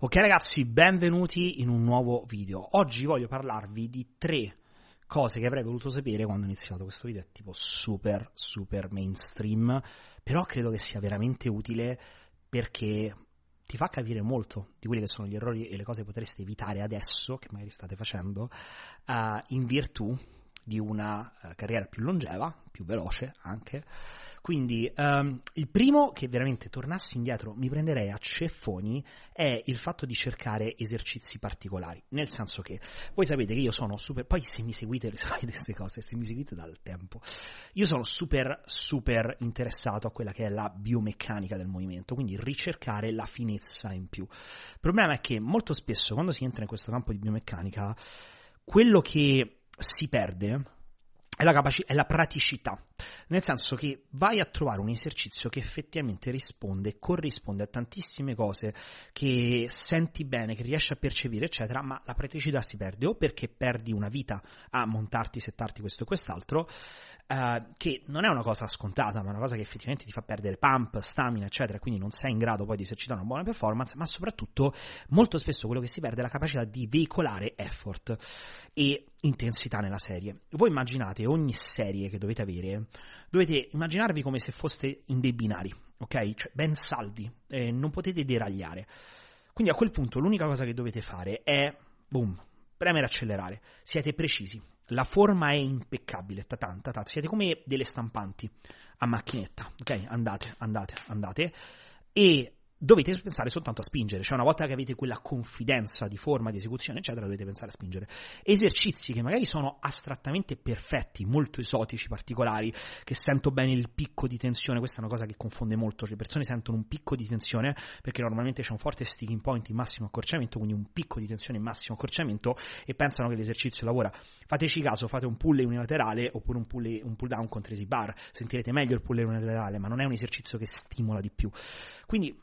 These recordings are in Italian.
Ok ragazzi, benvenuti in un nuovo video. Oggi voglio parlarvi di tre cose che avrei voluto sapere quando ho iniziato questo video, è tipo super super mainstream, però credo che sia veramente utile perché ti fa capire molto di quelli che sono gli errori e le cose che potreste evitare adesso, che magari state facendo, uh, in virtù di una eh, carriera più longeva, più veloce anche. Quindi um, il primo che veramente tornassi indietro mi prenderei a ceffoni è il fatto di cercare esercizi particolari, nel senso che voi sapete che io sono super, poi se mi seguite sapete queste cose, se mi seguite dal tempo, io sono super super interessato a quella che è la biomeccanica del movimento, quindi ricercare la finezza in più. Il problema è che molto spesso quando si entra in questo campo di biomeccanica, quello che si perde è la, capaci- è la praticità. Nel senso che vai a trovare un esercizio che effettivamente risponde e corrisponde a tantissime cose che senti bene, che riesci a percepire, eccetera, ma la praticità si perde o perché perdi una vita a montarti, settarti questo e quest'altro, eh, che non è una cosa scontata, ma è una cosa che effettivamente ti fa perdere pump, stamina, eccetera, quindi non sei in grado poi di esercitare una buona performance, ma soprattutto molto spesso quello che si perde è la capacità di veicolare effort e intensità nella serie. Voi immaginate ogni serie che dovete avere dovete immaginarvi come se foste in dei binari, ok? Cioè ben saldi, eh, non potete deragliare. Quindi a quel punto l'unica cosa che dovete fare è, boom, premere accelerare. Siete precisi, la forma è impeccabile, tatan, tatan. siete come delle stampanti a macchinetta, ok? Andate, andate, andate. E dovete pensare soltanto a spingere, cioè una volta che avete quella confidenza di forma, di esecuzione, eccetera, dovete pensare a spingere. Esercizi che magari sono astrattamente perfetti, molto esotici, particolari, che sento bene il picco di tensione, questa è una cosa che confonde molto, cioè le persone sentono un picco di tensione perché normalmente c'è un forte sticking point in massimo accorciamento, quindi un picco di tensione in massimo accorciamento e pensano che l'esercizio lavora. Fateci caso, fate un pull unilaterale oppure un pull, un pull down con 3 bar, sentirete meglio il pull unilaterale, ma non è un esercizio che stimola di più. Quindi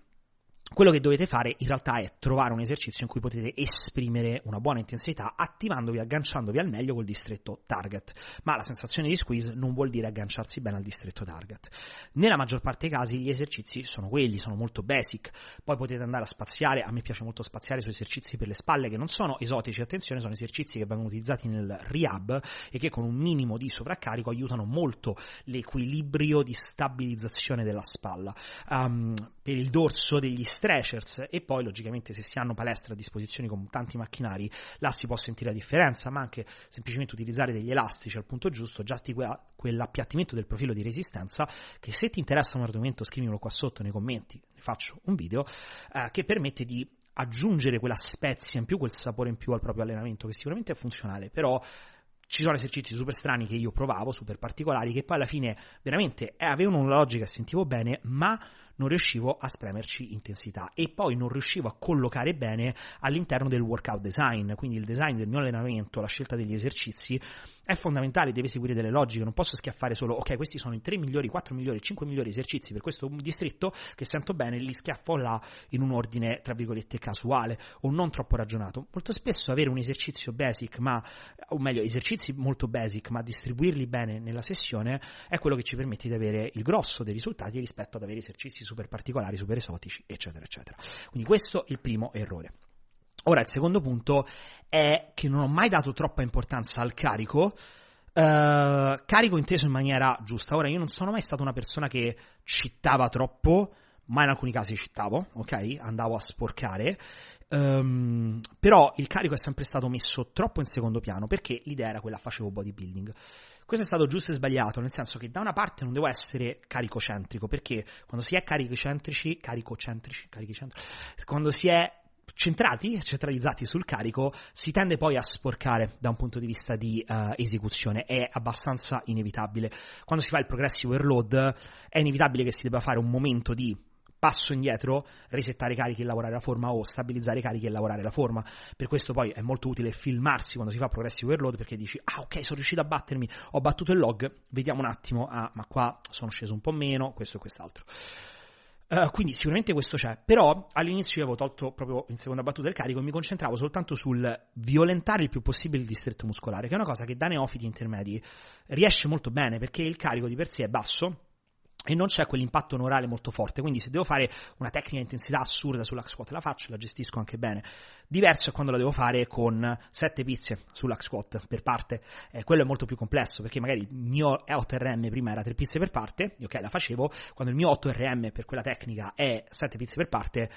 quello che dovete fare in realtà è trovare un esercizio in cui potete esprimere una buona intensità attivandovi, agganciandovi al meglio col distretto target, ma la sensazione di squeeze non vuol dire agganciarsi bene al distretto target. Nella maggior parte dei casi gli esercizi sono quelli, sono molto basic, poi potete andare a spaziare, a me piace molto spaziare su esercizi per le spalle che non sono esotici, attenzione, sono esercizi che vengono utilizzati nel rehab e che con un minimo di sovraccarico aiutano molto l'equilibrio di stabilizzazione della spalla. Um, per il dorso degli stretchers e poi logicamente se si hanno palestre a disposizione con tanti macchinari là si può sentire la differenza, ma anche semplicemente utilizzare degli elastici al punto giusto già ti que- quell'appiattimento del profilo di resistenza che se ti interessa un argomento scrivimelo qua sotto nei commenti, ne faccio un video eh, che permette di aggiungere quella spezia in più, quel sapore in più al proprio allenamento che sicuramente è funzionale, però ci sono esercizi super strani che io provavo, super particolari, che poi alla fine veramente eh, avevano una logica e sentivo bene, ma non riuscivo a spremerci intensità e poi non riuscivo a collocare bene all'interno del workout design, quindi il design del mio allenamento, la scelta degli esercizi è fondamentale, deve seguire delle logiche, non posso schiaffare solo ok, questi sono i tre migliori, quattro migliori, cinque migliori esercizi per questo distretto che sento bene, li schiaffo là in un ordine tra virgolette casuale o non troppo ragionato. Molto spesso avere un esercizio basic, ma o meglio, esercizi molto basic, ma distribuirli bene nella sessione è quello che ci permette di avere il grosso dei risultati rispetto ad avere esercizi super particolari, super esotici, eccetera, eccetera. Quindi questo è il primo errore. Ora, il secondo punto è che non ho mai dato troppa importanza al carico, Uh, carico inteso in maniera giusta. Ora, io non sono mai stata una persona che cittava troppo, ma in alcuni casi cittavo, ok? Andavo a sporcare. Um, però il carico è sempre stato messo troppo in secondo piano perché l'idea era quella facevo bodybuilding. Questo è stato giusto e sbagliato, nel senso che da una parte non devo essere caricocentrico, perché quando si è caricocentrici, caricocentrici, caricocentrici, quando si è centrati, centralizzati sul carico, si tende poi a sporcare da un punto di vista di uh, esecuzione, è abbastanza inevitabile. Quando si fa il progressive overload è inevitabile che si debba fare un momento di passo indietro, resettare i carichi e lavorare la forma o stabilizzare i carichi e lavorare la forma. Per questo poi è molto utile filmarsi quando si fa progressive overload perché dici ah ok sono riuscito a battermi, ho battuto il log, vediamo un attimo, ah ma qua sono sceso un po' meno, questo e quest'altro. Uh, quindi sicuramente questo c'è, però all'inizio io avevo tolto proprio in seconda battuta il carico e mi concentravo soltanto sul violentare il più possibile il distretto muscolare, che è una cosa che da neofiti intermedi riesce molto bene perché il carico di per sé è basso, e non c'è quell'impatto neurale molto forte, quindi se devo fare una tecnica intensità assurda sull'ax squat la faccio e la gestisco anche bene. Diverso è quando la devo fare con 7 pizze sull'ax squat per parte, eh, quello è molto più complesso perché magari il mio 8RM prima era 3 pizze per parte, ok la facevo, quando il mio 8RM per quella tecnica è 7 pizze per parte,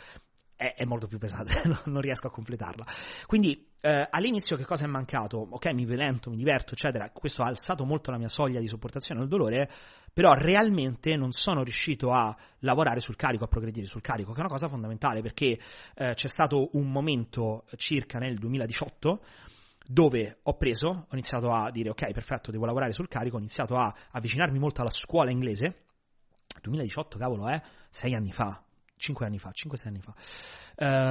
è, molto più pesante, non riesco a completarla. Quindi eh, all'inizio che cosa è mancato? Ok, mi violento, mi diverto, eccetera. Questo ha alzato molto la mia soglia di sopportazione al dolore, però realmente non sono riuscito a lavorare sul carico, a progredire sul carico, che è una cosa fondamentale perché eh, c'è stato un momento circa nel 2018 dove ho preso, ho iniziato a dire ok, perfetto, devo lavorare sul carico, ho iniziato a avvicinarmi molto alla scuola inglese. 2018, cavolo, eh, sei anni fa, cinque anni fa, cinque, sei anni fa.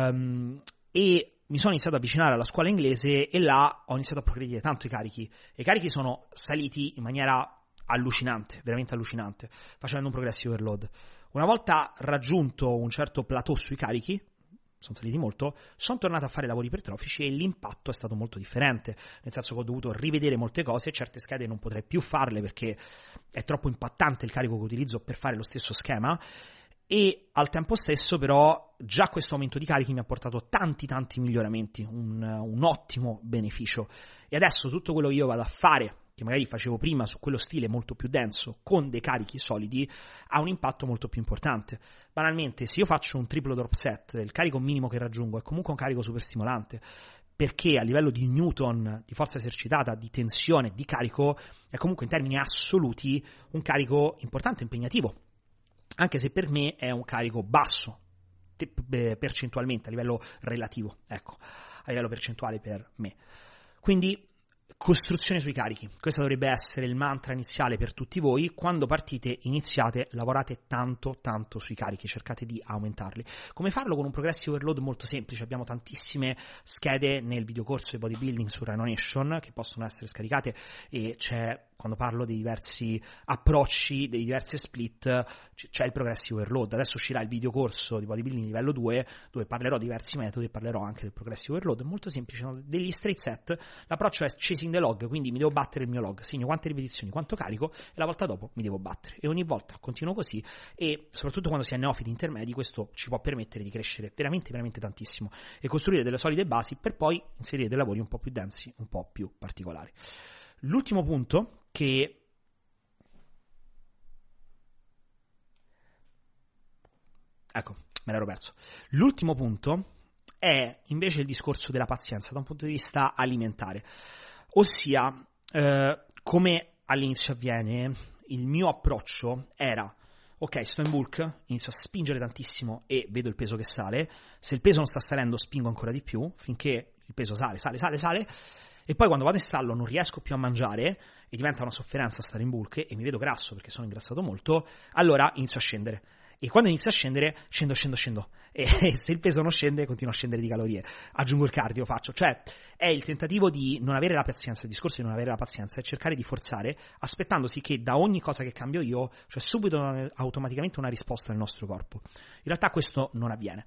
Um, e mi sono iniziato ad avvicinare alla scuola inglese e là ho iniziato a progredire tanto i carichi. I carichi sono saliti in maniera allucinante, veramente allucinante, facendo un progressive overload. Una volta raggiunto un certo plateau sui carichi, sono saliti molto, sono tornato a fare lavori ipertrofici e l'impatto è stato molto differente, nel senso che ho dovuto rivedere molte cose, certe schede non potrei più farle perché è troppo impattante il carico che utilizzo per fare lo stesso schema e al tempo stesso però già questo aumento di carichi mi ha portato tanti tanti miglioramenti, un, un, ottimo beneficio. E adesso tutto quello che io vado a fare, che magari facevo prima su quello stile molto più denso, con dei carichi solidi, ha un impatto molto più importante. Banalmente, se io faccio un triplo drop set, il carico minimo che raggiungo è comunque un carico super stimolante, perché a livello di newton, di forza esercitata, di tensione, di carico, è comunque in termini assoluti un carico importante, impegnativo anche se per me è un carico basso eh, percentualmente a livello relativo, ecco, a livello percentuale per me. Quindi costruzione sui carichi, questo dovrebbe essere il mantra iniziale per tutti voi, quando partite iniziate, lavorate tanto tanto sui carichi, cercate di aumentarli. Come farlo con un progressive overload molto semplice, abbiamo tantissime schede nel videocorso di bodybuilding su Renonation che possono essere scaricate e c'è quando parlo dei diversi approcci, dei diversi split, c'è il progressive overload. Adesso uscirà il video corso di bodybuilding livello 2, dove parlerò di diversi metodi e parlerò anche del progressive overload. È molto semplice, sono degli straight set. L'approccio è chasing the log, quindi mi devo battere il mio log, segno quante ripetizioni, quanto carico, e la volta dopo mi devo battere. E ogni volta continuo così, e soprattutto quando si è neofiti intermedi, questo ci può permettere di crescere veramente, veramente tantissimo e costruire delle solide basi per poi inserire dei lavori un po' più densi, un po' più particolari. L'ultimo punto che ecco, me l'ero perso. L'ultimo punto è invece il discorso della pazienza da un punto di vista alimentare, ossia eh, come all'inizio avviene, il mio approccio era ok, sto in bulk, inizio a spingere tantissimo e vedo il peso che sale, se il peso non sta salendo spingo ancora di più finché il peso sale, sale, sale, sale e poi quando vado in stallo non riesco più a mangiare e diventa una sofferenza stare in bulk e mi vedo grasso perché sono ingrassato molto, allora inizio a scendere. E quando inizio a scendere, scendo, scendo, scendo. E, se il peso non scende, continuo a scendere di calorie. Aggiungo il cardio, faccio. Cioè, è il tentativo di non avere la pazienza, il discorso di non avere la pazienza, è cercare di forzare, aspettandosi che da ogni cosa che cambio io, cioè subito automaticamente una risposta nel nostro corpo. In realtà questo non avviene.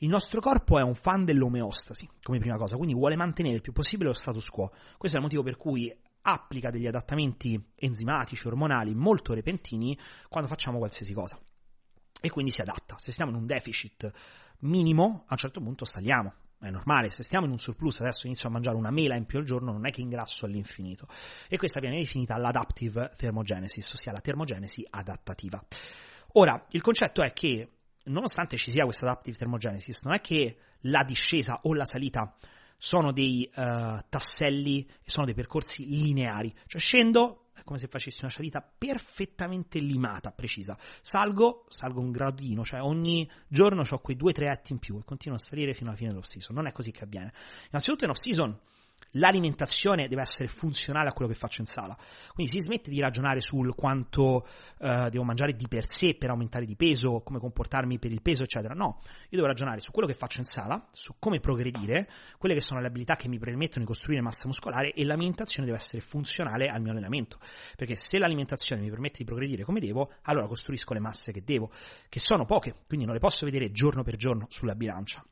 Il nostro corpo è un fan dell'omeostasi, come prima cosa, quindi vuole mantenere il più possibile lo status quo. Questo è il motivo per cui applica degli adattamenti enzimatici, ormonali molto repentini quando facciamo qualsiasi cosa. E quindi si adatta. Se stiamo in un deficit minimo, a un certo punto saliamo. È normale, se stiamo in un surplus, adesso inizio a mangiare una mela in più al giorno, non è che ingrasso all'infinito. E questa viene definita l'adaptive thermogenesis, ossia la termogenesi adattativa. Ora, il concetto è che nonostante ci sia questa adaptive thermogenesis, non è che la discesa o la salita sono dei uh, tasselli, sono dei percorsi lineari. Cioè scendo, è come se facessi una salita perfettamente limata, precisa. Salgo, salgo un gradino, cioè ogni giorno ho quei due o tre atti in più e continuo a salire fino alla fine dell'off season. Non è così che avviene. Innanzitutto in off season l'alimentazione deve essere funzionale a quello che faccio in sala. Quindi si smette di ragionare sul quanto uh, devo mangiare di per sé per aumentare di peso, come comportarmi per il peso, eccetera. No, io devo ragionare su quello che faccio in sala, su come progredire, quelle che sono le abilità che mi permettono di costruire massa muscolare e l'alimentazione deve essere funzionale al mio allenamento. Perché se l'alimentazione mi permette di progredire come devo, allora costruisco le masse che devo, che sono poche, quindi non le posso vedere giorno per giorno sulla bilancia.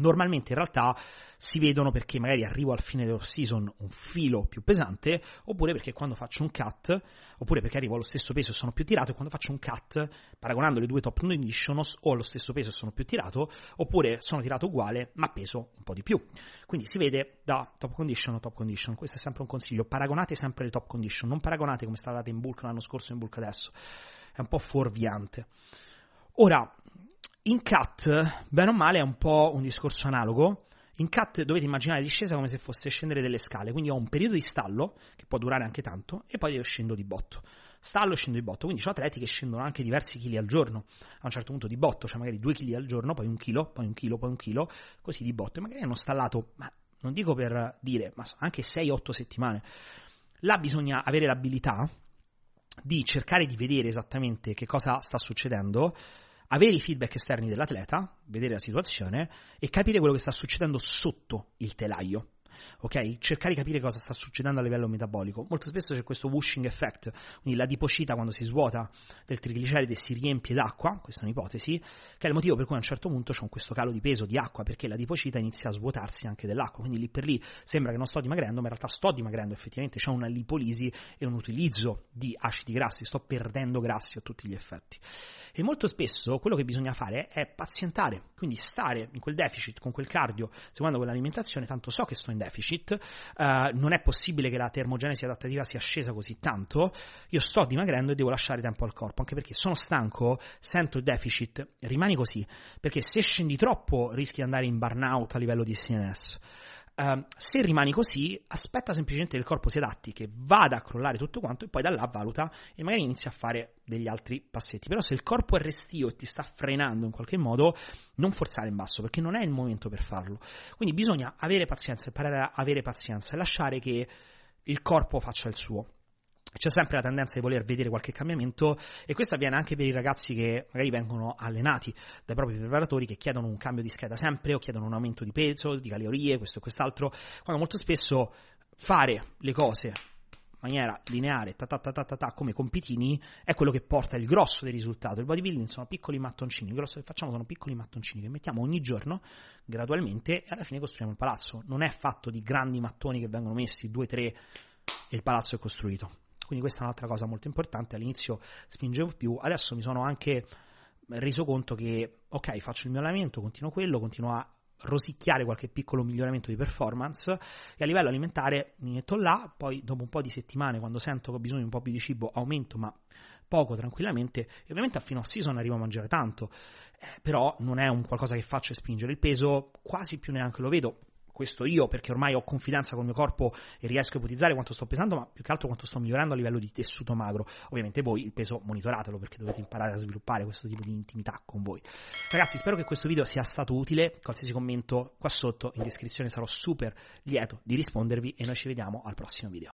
Normalmente in realtà si vedono perché magari arrivo al fine dell'off season un filo più pesante, oppure perché quando faccio un cut, oppure perché arrivo allo stesso peso e sono più tirato, e quando faccio un cut, paragonando le due top condition, ho allo stesso peso e sono più tirato, oppure sono tirato uguale ma peso un po' di più. Quindi si vede da top condition a top condition, questo è sempre un consiglio, paragonate sempre le top condition, non paragonate come stavate in bulk l'anno scorso e in bulk adesso, è un po' fuorviante. Ora, in cut, bene o male, è un po' un discorso analogo. In cut dovete immaginare la discesa come se fosse scendere delle scale, quindi ho un periodo di stallo, che può durare anche tanto, e poi io scendo di botto. Stallo e scendo di botto, quindi ho atleti che scendono anche diversi chili al giorno, a un certo punto di botto, cioè magari due chili al giorno, poi un chilo, poi un chilo, poi un chilo, così di botto, e magari hanno stallato, ma non dico per dire, ma anche 6-8 settimane. Là bisogna avere l'abilità di cercare di vedere esattamente che cosa sta succedendo, avere i feedback esterni dell'atleta, vedere la situazione e capire quello che sta succedendo sotto il telaio ok? Cercare di capire cosa sta succedendo a livello metabolico. Molto spesso c'è questo whooshing effect, quindi la dipocita quando si svuota del trigliceride si riempie d'acqua, questa è un'ipotesi, che è il motivo per cui a un certo punto c'è questo calo di peso di acqua, perché la dipocita inizia a svuotarsi anche dell'acqua, quindi lì per lì sembra che non sto dimagrendo, ma in realtà sto dimagrendo effettivamente, c'è una lipolisi e un utilizzo di acidi grassi, sto perdendo grassi a tutti gli effetti. E molto spesso quello che bisogna fare è pazientare, quindi stare in quel deficit, con quel cardio, seguendo quell'alimentazione, tanto so che sto in deficit, uh, non è possibile che la termogenesi adattativa sia scesa così tanto, io sto dimagrendo e devo lasciare tempo al corpo, anche perché sono stanco, sento il deficit, rimani così, perché se scendi troppo rischi di andare in burnout a livello di SNS. Ehm, se rimani così, aspetta semplicemente che il corpo si adatti, che vada a crollare tutto quanto e poi da là valuta e magari inizia a fare degli altri passetti. Però se il corpo è restio e ti sta frenando in qualche modo, non forzare in basso perché non è il momento per farlo. Quindi bisogna avere pazienza, imparare a avere pazienza e lasciare che il corpo faccia il suo c'è sempre la tendenza di voler vedere qualche cambiamento e questo avviene anche per i ragazzi che magari vengono allenati dai propri preparatori che chiedono un cambio di scheda sempre o chiedono un aumento di peso, di calorie, questo e quest'altro, quando molto spesso fare le cose in maniera lineare, ta ta ta ta ta, ta come compitini, è quello che porta il grosso del risultato. Il bodybuilding sono piccoli mattoncini, il grosso che facciamo sono piccoli mattoncini che mettiamo ogni giorno gradualmente e alla fine costruiamo il palazzo. Non è fatto di grandi mattoni che vengono messi, due, tre, e il palazzo è costruito quindi questa è un'altra cosa molto importante, all'inizio spingevo più, adesso mi sono anche reso conto che ok faccio il mio allenamento, continuo quello, continuo a rosicchiare qualche piccolo miglioramento di performance e a livello alimentare mi metto là, poi dopo un po' di settimane quando sento che ho bisogno di un po' più di cibo aumento ma poco tranquillamente e ovviamente a fine off season arrivo a mangiare tanto, eh, però non è un qualcosa che faccio e spingere il peso, quasi più neanche lo vedo, questo io, perché ormai ho confidenza col mio corpo e riesco a ipotizzare quanto sto pesando, ma più che altro quanto sto migliorando a livello di tessuto magro. Ovviamente voi il peso monitoratelo perché dovete imparare a sviluppare questo tipo di intimità con voi. Ragazzi, spero che questo video sia stato utile. Qualsiasi commento qua sotto in descrizione sarò super lieto di rispondervi e noi ci vediamo al prossimo video.